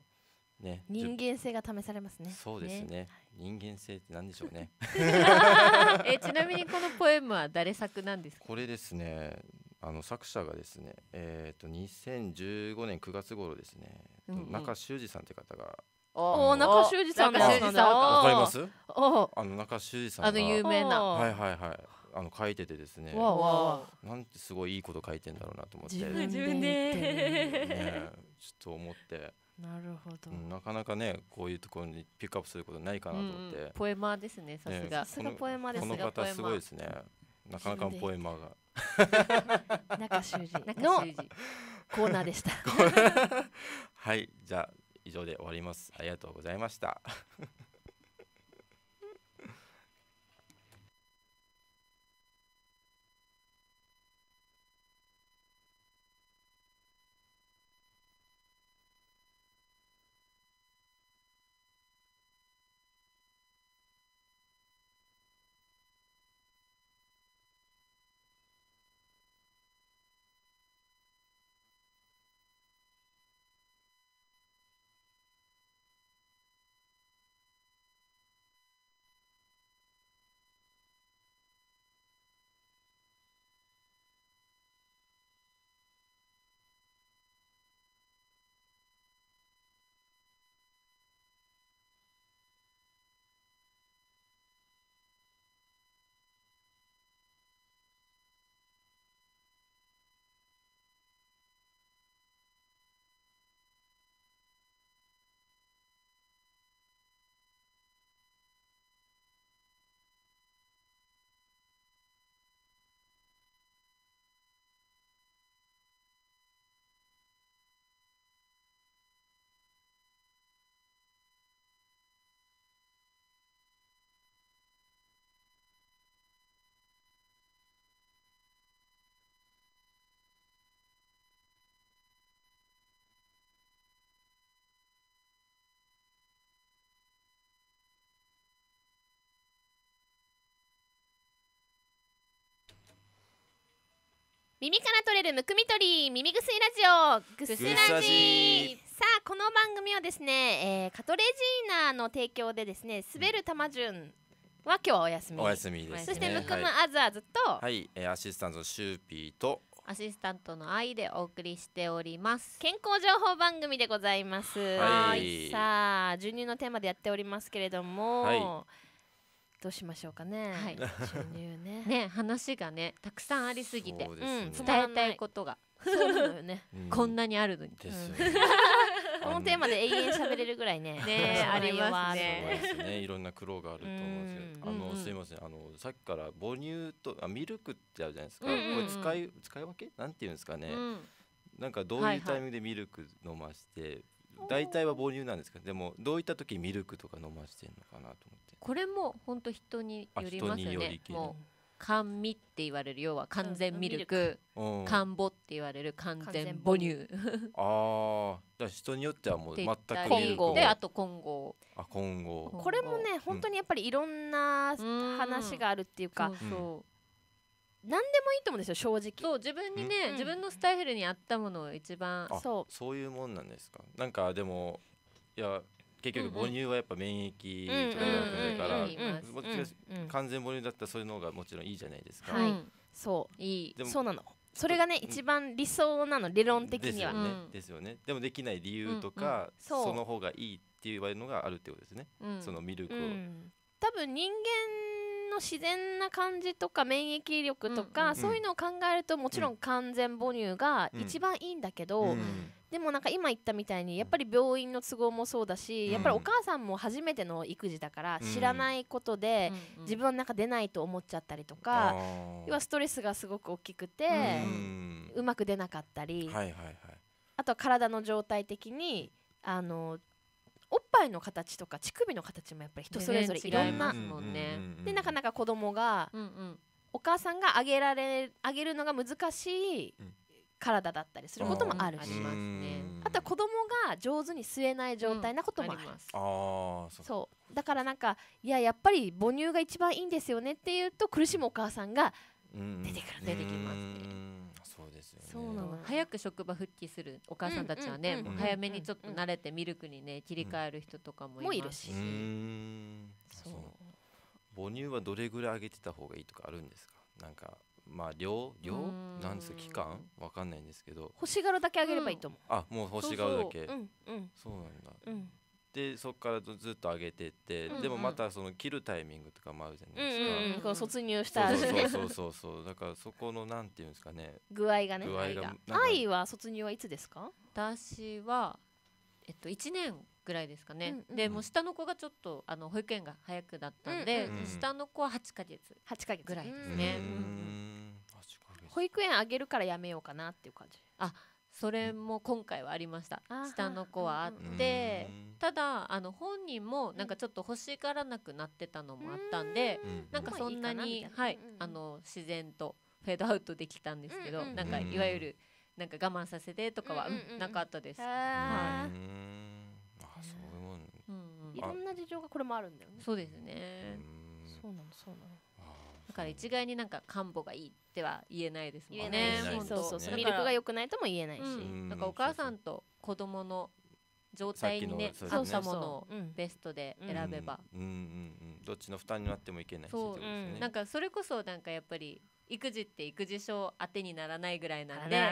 ね、人間性が試されますね。そうですね。ね人間性ってなんでしょうね。(laughs) えちなみにこのポエムは誰作なんですこれですね。あの作者がですね、えっ、ー、と2015年9月頃ですね。うんうん、中修二さんって方がおお中修二さん中修二さんわかりますおあの中修二さんあの有名なはいはいはいあの書いててですねなんてすごいいいこと書いてんだろうなと思って自分で、ね、ちょっと思ってなるほど、うん、なかなかねこういうところにピックアップすることないかなと思って、うん、ポエマーですねさすが、さすがポエマーですこの方すごいですねなかなかポエマーが (laughs) 中修二 (laughs) のコーナーでした (laughs) はいじゃあ以上で終わりますありがとうございました耳から取れるむくみ取り耳薬ラジオぐすラジさあこの番組はですね、えー、カトレジーナの提供でですね滑る玉順は今日はお休みお休みです、ね、そしてむくむアズアズとはい、えー、アシスタントのシューピーとアシスタントの愛でお送りしております健康情報番組でございます、はい、さあ授乳のテーマでやっておりますけれども、はいどうしましょうかね。はい、収入ね。(laughs) ね話がねたくさんありすぎて、ねうん、伝えたいことが。そうだよね、(laughs) こんなにあるのに。ですよね。(laughs) このテーマで永遠喋れるぐらいね。ねありますね。ねいろんな苦労があると思うんですけど、あのすみませんあのさっきから母乳とあミルクってあるじゃないですか。これ使い使い分けなんていうんですかね。なんかどういうタイミングでミルク飲まして。大体は母乳なんですけどでもどういった時ミルクとか飲ましてるのかなと思ってこれも本当人によりますよねもう甘味って言われる要は完全ミルク甘母、うん、って言われる完全母乳ああだ人によってはもう全く混合であと混合あ混合これもね、本当にやっぱりいろんな話があるっていうか、うん、そうそう何でもいいと思うんですよ正直そう自分にね、うん、自分のスタイルに合ったものを一番そうそういうもんなんですかなんかでもいや結局母乳はやっぱ免疫とかにから、完全母乳だったらそういうのがもちろんいいじゃないですか、はい、そういいそうなのそれがね一番理想なの理論的にはですよね、ね、でもできない理由とか、そその方がいいって言われるのがあるってことですね、そのミルクを、多分人間の自然な感じとか免疫力とか、そういうのを考えるともちろん完全母乳が一番いいんだけど、でもなんか今言ったみたいにやっぱり病院の都合もそうだし、やっぱりお母さんも初めての育児だから知らないことで、自分はなんか出ないと思っちゃったりとか、要はストレスがすごく大きくて、うまく出なかったり、あとは体の状態的にあのおっぱいの形とか乳首の形もやっぱり人それぞれいろんな、のね、でなかなか子供が、うんうん、お母さんがあげられあげるのが難しい体だったりすることもあるし、うん、ね、あとは子供が上手に吸えない状態なこともあります、うん、あそうだからなんかいややっぱり母乳が一番いいんですよねっていうと苦しむお母さんが出てくる出てきますね。そうですよねそう早く職場復帰するお母さんたちはね、うんうんうん早めにちょっと慣れてミルクにね切り替える人とかもいるし、うん、そう母乳はどれぐらいあげてた方がいいとかあるんですかなんかまあ量量なんですか期間わかんないんですけど欲しがだけあげればいいと思う、うん、あもう欲しがだけ、そうそううんうん、そうなんだ、うんでそこからずっと上げてって、でもまたその切るタイミングとかもあるじゃないですか、うんうんうん、こう卒入したそうそうそうそうだからそこのなんていうんですかね具合がね具合が愛は卒入はいつですか私は、えっと、1年ぐらいですかね、うんうん、でも下の子がちょっとあの保育園が早くだったんで、うんうん、下の子は8か月8ヶ月ぐらいですね、うんうん、保育園あげるからやめようかなっていう感じあそれも今回はありました、うん、下の子はあって、ただあの本人もなんかちょっと欲しがらなくなってたのもあったんで、うなんかそんなにはい、あの自然とフェードアウトできたんですけど、なんかいわゆるなんか我慢させてとかは、なかったです。いあそういうもん、いろんな事情がこれもあるんだよね。そうですね。そうなのそうなの。だから一概になんか看護がいいっては言えないですもんね。そうそうそうミルが良くないとも言えないし、なんかお母さんと子供の状態にね合ったものをベストで選べば、うううんんん。どっちの負担になってもいけないし、なんかそれこそなんかやっぱり育児って育児書当てにならないぐらいなんでやっ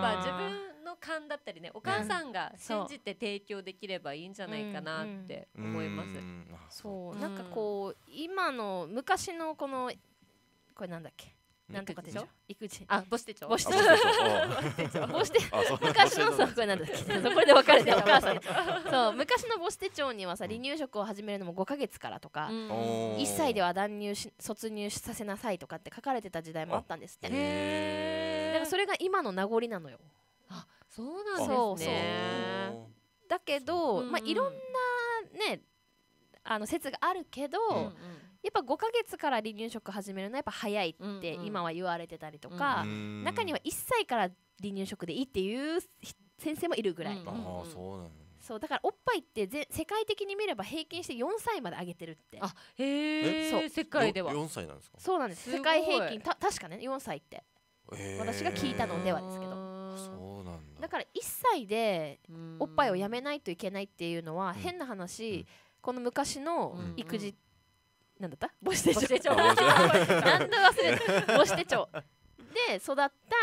ぱ自分の勘だったりねお母さんが信じて提供できればいいんじゃないかなって思います。うん、そうなんかこう今の昔のこのこれなんだっけなんとかでしょ育児あ母子手帳母子手帳母子手帳昔のそうこれなんだっけこれで分かれてお母さんそう昔の母子手帳にはさ離乳食を始めるのも五か月からとか一歳では断乳し卒乳させなさいとかって書かれてた時代もあったんですってだからそれが今の名残なのよあそうなんですねだけどまあいろんなねあの説があるけど、うんうんやっぱ5か月から離乳食始めるのはやっぱ早いって今は言われてたりとか、うんうん、中には1歳から離乳食でいいっていう先生もいるぐらい、うんうんあそうなの、ね、そうだからおっぱいってぜ世界的に見れば平均して4歳まで上げてるってあへえ世界では四歳なんですかそうなんです世界平均た確かね4歳って私が聞いたのではですけどそうなんだだから1歳でおっぱいをやめないといけないっていうのは変な話、この昔の育児ってなんだった母子手帳手帳何で忘れ母子手帳 (laughs) で (laughs) 育っ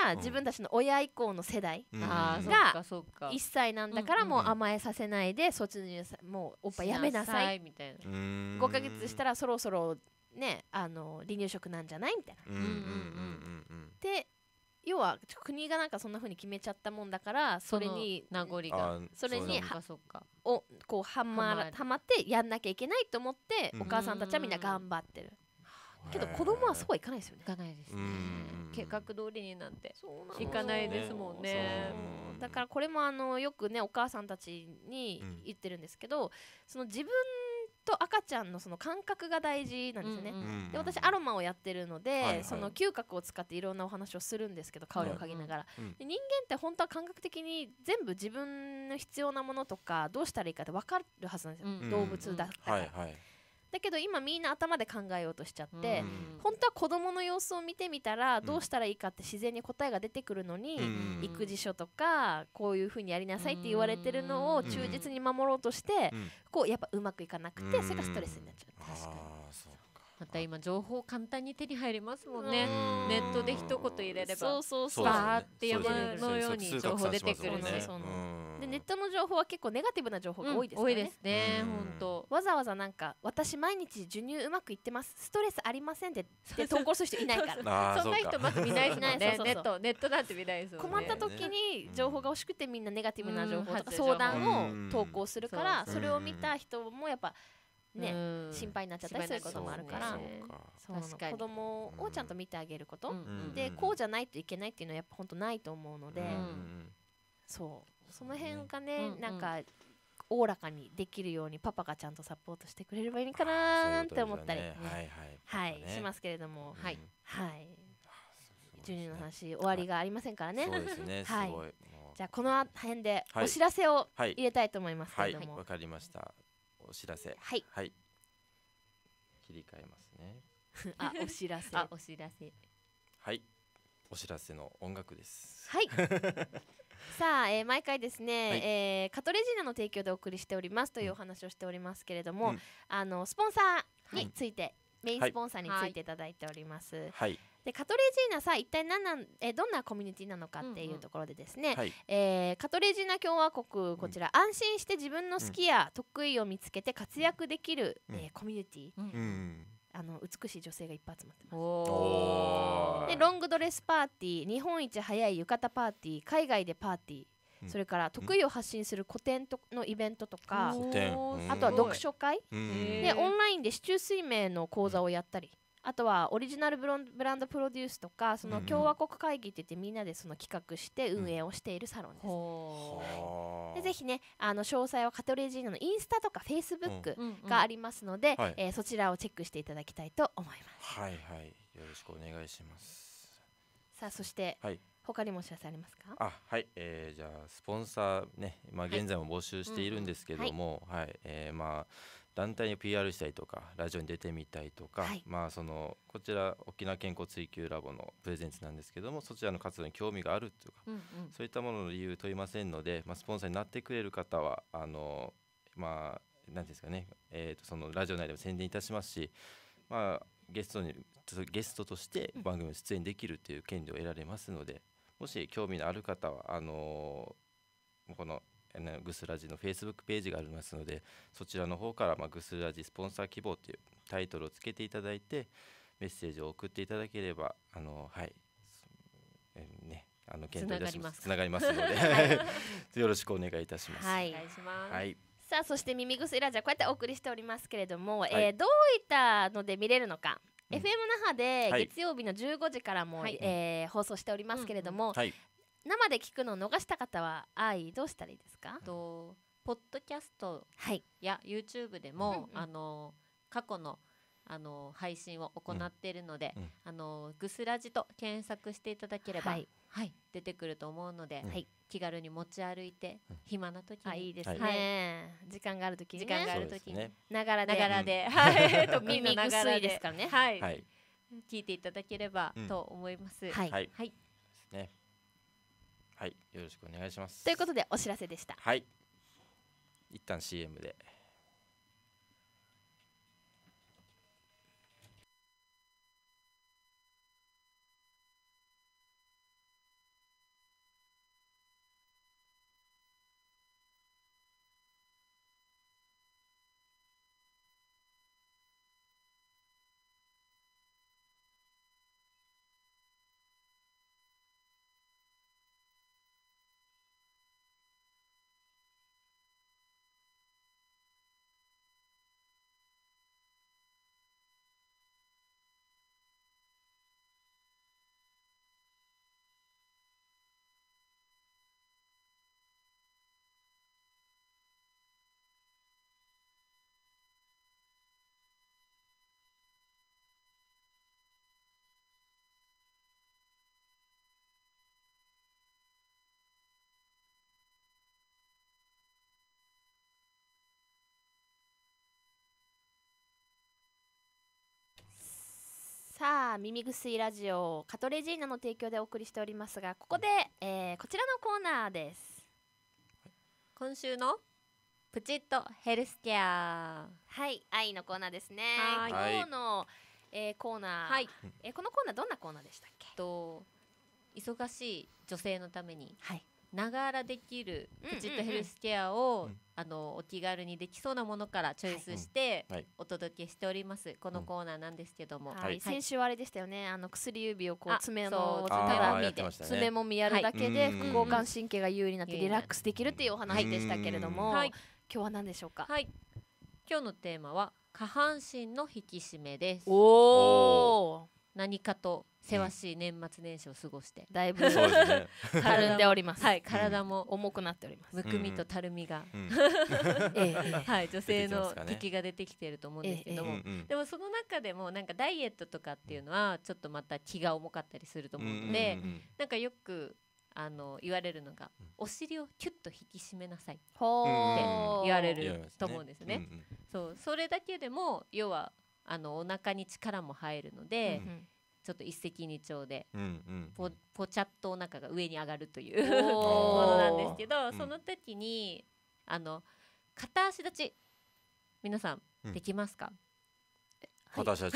た自分たちの親以降の世代が1歳なんだからもう甘えさせないで卒乳もうおっぱいやめなさいみたいな5か月したらそろそろねあの離乳食なんじゃないみたいな。で要は国がなんかそんなふうに決めちゃったもんだからそれに名残がそれにはをこうはまはまってやんなきゃいけないと思って、お母さんたちはみんな頑張ってる。けど子供はそうはいかないですよね。いかないですね。計画通りになんていかないですもんね。だからこれもあのよくねお母さんたちに言ってるんですけど、その自分と赤ちゃんのその感覚が大事なんですね、うんうん、で私アロマをやってるので、はいはい、その嗅覚を使っていろんなお話をするんですけど香りを嗅ぎながら、うん人間って本当は感覚的に全部自分の必要なものとかどうしたらいいかって分かるはずなんですよ、うん動物だったら。はいはいだけど今みんな頭で考えようとしちゃって、うん、本当は子どもの様子を見てみたらどうしたらいいかって自然に答えが出てくるのに、うん、育児書とかこういうふうにやりなさいって言われてるのを忠実に守ろうとして、うん、こうやっぱうまくいかなくて、それがストレスになっちゃう。確かにまた今情報簡単に手に入りますもんねネットで一言入れればそうそうそうバーって山のように情報出てくるので、ね。でネットの情報は結構ネガティブな情報が多いですね、うん、多いですね本当わざわざなんか私毎日授乳うまくいってますストレスありませんでで (laughs) 投稿する人いないからそんな人まず見ないですねネットネットなんて見ないです、ね、困った時に情報が欲しくてみんなネガティブな情報とか相談を投稿するからそれを見た人もやっぱね、心配になっちゃったりすることもあるから、ね、確かに子供をちゃんと見てあげること、うん、でこうじゃないといけないっていうのはやっぱ本当ないと思うので、うん、そうその辺がね、うんうん、なんかおおらかにできるようにパパがちゃんとサポートしてくれればいいかなって思ったり、ねね、はい、はいしますけれども、はい、はい、ジュニの話終わりがありませんからね。は (laughs) い、はい、じゃあこの辺でお知らせを入れたいと思いますけれども。わ、かりました。お知らせ。はい。はい。切り替えますね。(laughs) あ、お知らせ。お知らせ。はい。お知らせの音楽です。はい。(laughs) さあ、えー、毎回ですね、はい、えー、カトレジーナの提供でお送りしておりますというお話をしておりますけれども、うん、あのスポンサーについて、はい、メインスポンサーについていただいております。はい、でカトレジーナさ一体何なんえどんなコミュニティなのかっていうところでですね、うんうん、えー、カトレジーナ共和国こちら、うん、安心して自分の好きや得意を見つけて活躍できる、うん、えー、コミュニティ、うんあの美しい女性がいっぱい集まってますでロングドレスパーティー日本一早い浴衣パーティー海外でパーティーそれから得意を発信する個展とのイベントとかあとは読書会でオンラインで市中水明の講座をやったりあとはオリジナルブロンブランドプロデュースとかその共和国会議って言ってみんなでその企画して運営をしているサロンです、ねはい、でぜひねあの詳細はカトレジーナのインスタとかフェイスブックがありますので、うんうん、えー、そちらをチェックしていただきたいと思います。はい、はい、よろしくお願いしますさあそして、はい他にもお知らせありますかあはい、えー、じゃあスポンサーね、まあ、現在も募集しているんですけども、はい、はい、えー、まあ団体に PR したりとかラジオに出てみたいとか、はい、まあ、そのこちら沖縄健康追求ラボのプレゼンツなんですけどもそちらの活動に興味があるというか、うんうん、そういったものの理由問いませんので、まあ、スポンサーになってくれる方はあの、まあ、なんですかね、えー、とそのラジオ内でも宣伝いたしますし、まあ、ゲストにゲストとして番組に出演できるという権利を得られますので、もし興味のある方はあのこのグスラジのフェイスブックページがありますのでそちらの方から、まあ、グスラジスポンサー希望というタイトルをつけていただいてメッセージを送っていただければあのはい、えー、ねあの検討いたしますつながりますので (laughs) (laughs) よろしくお願いいたします。はい、お願いします、はいさあそして耳ぐすラジオこうやってお送りしておりますけれども、はい、えー、どういったので見れるのか、うん、FM 那覇で月曜日の15時からも、はい、えー、放送しておりますけれども、うんうんはい、生で聞くのを逃した方はあいどうしたらいいですかとポッドキャストや YouTube でも、はいあの過去のあの配信を行っているので、うん、あのグスラジと検索していただければ、はい、はい、出てくると思うので、はい、気軽に持ち歩いて、暇な時に、うん、いいですね、時間がある時に、時間がある時にながらでながらで、はい、(laughs) 耳意のがですかね、はい、聞いていただければと思います。はい、はい、ね。はいよろしくお願いしますということでお知らせでしたはい一旦 CM でさあ耳薬ラジオカトレジーナの提供でお送りしておりますがここで、えー、こちらのコーナーです今週のプチッとヘルスケアはい愛のコーナーですね今日の、えー、コーナー、はい、えー、このコーナーどんなコーナーでしたっけと忙しい女性のために、はい、ながらできるプチッとヘルスケアを、うんうんうん、あのお気軽にできそうなものからチョイスしてお届けしております、はい、このコーナーなんですけども、はいはい、先週あれでしたよねあの薬指をこう爪の爪で、ね、爪もみやるだけで副交感神経が優位になってリラックスできるっていうお話でしたけれども、はい、今日は何でしょうか、はい、今日のテーマは下半身の引き締めですおお何かとせわしい年末年始を過ごして、だいぶ、そたるんでおります。はい、体も重くなっております。むくみとたるみが、うん (laughs) ええはい、女性の敵が出てきてると思うんですけども、ええうでもその中でもなんかダイエットとかっていうのはちょっとまた気が重かったりすると思うので、うんうんうんなんかよくあの言われるのが、お尻をキュッと引き締めなさいほー言われると思うんですね。うんそうそれだけでも要はあのお腹に力も入るのうで、んちょっと一石二鳥で、うんうん、ぽぽちゃっとお腹が上に上がるという (laughs) ものなんですけどその時に、あの片足立ち皆さんできますか、うん私たち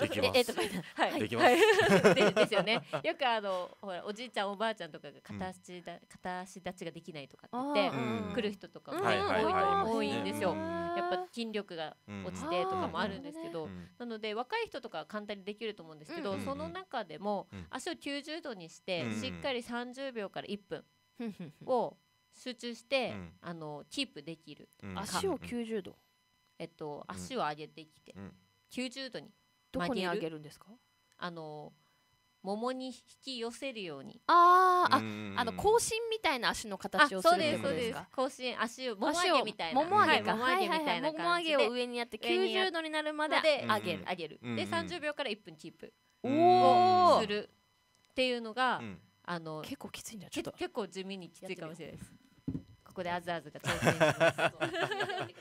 できます。(laughs) はい、できます。(laughs) ですよね。よくあのほらおじいちゃんおばあちゃんとかが片足だ、片足立ちができないとかって来る人とかも多いんですよ。やっぱ筋力が落ちてとかもあるんですけど、なので若い人とかは簡単にできると思うんですけど、その中でも足を九十度にしてしっかり三十秒から一分を集中して、あのキープできる、足を九十度えっと足を上げてきて、90度にどこに上げるんですかあの桃に引き寄せるようにあああの更新みたいな足の形をするですそうです更新足をもも上げみたいなもも上げかもも上げみたいなもも上げを上にやって90度になるまで上げる上げるで30秒から1分キープをするっていうのがあの結構きついんだちょっと結構地味にきついかもしれないですここであずあずが挑戦します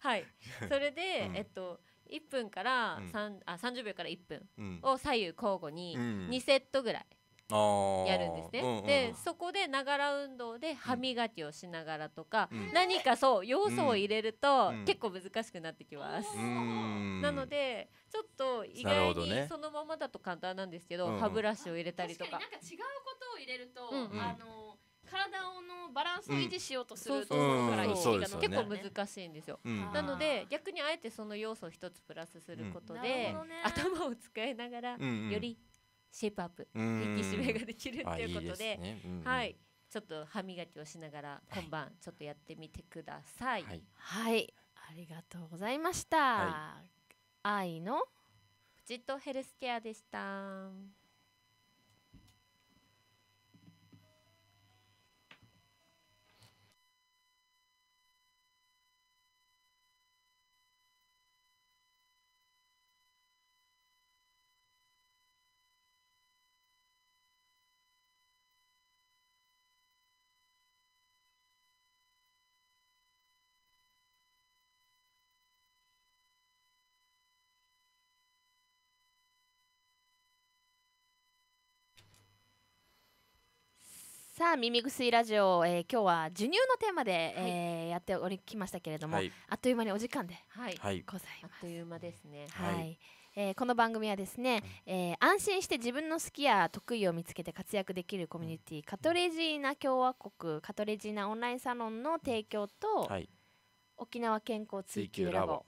(laughs) はいそれでえっと1分から3、うん、あ30秒から1分を左右交互に2セットぐらいやるんですね、うんうん、でそこでながら運動で歯磨きをしながらとか、うん、何かそう要素を入れると結構難しくなってきます、なのでちょっと意外にそのままだと簡単なんですけど、ね、歯ブラシを入れたりとか。なんか違うことを入れると、あの体をのバランスを維持しようとするところから意識が、結構難しいんですよ、うん、なので逆にあえてその要素を一つプラスすることで、うん頭を使いながら、よりシェイプアップ引き締めができるっていうことで、うん、はいちょっと歯磨きをしながら今晩ちょっとやってみてください、はい、はい、ありがとうございました、はい、愛のプチッとヘルスケアでした。さあ耳薬ラジオ、えー、今日は授乳のテーマで、はい、えー、やっておりきましたけれども、はい、あっという間にお時間で、はい、ございます。あっという間ですね。はい、はいえー、この番組はですね、えー、安心して自分の好きや得意を見つけて活躍できるコミュニティカトレジーナ共和国カトレジーナオンラインサロンの提供と、はい、沖縄健康追求ラボ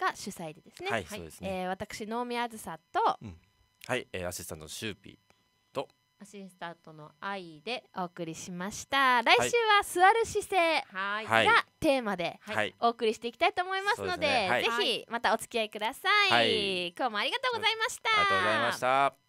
が主催でですね、はいえー、私能見あずさと、うん、はい、えー、アシスタントのシューピーアシスタントの愛でお送りしました来週は座る姿勢がテーマでお送りしていきたいと思いますので,、ぜひまたお付き合いください、今日もありがとうございました、ありがとうございました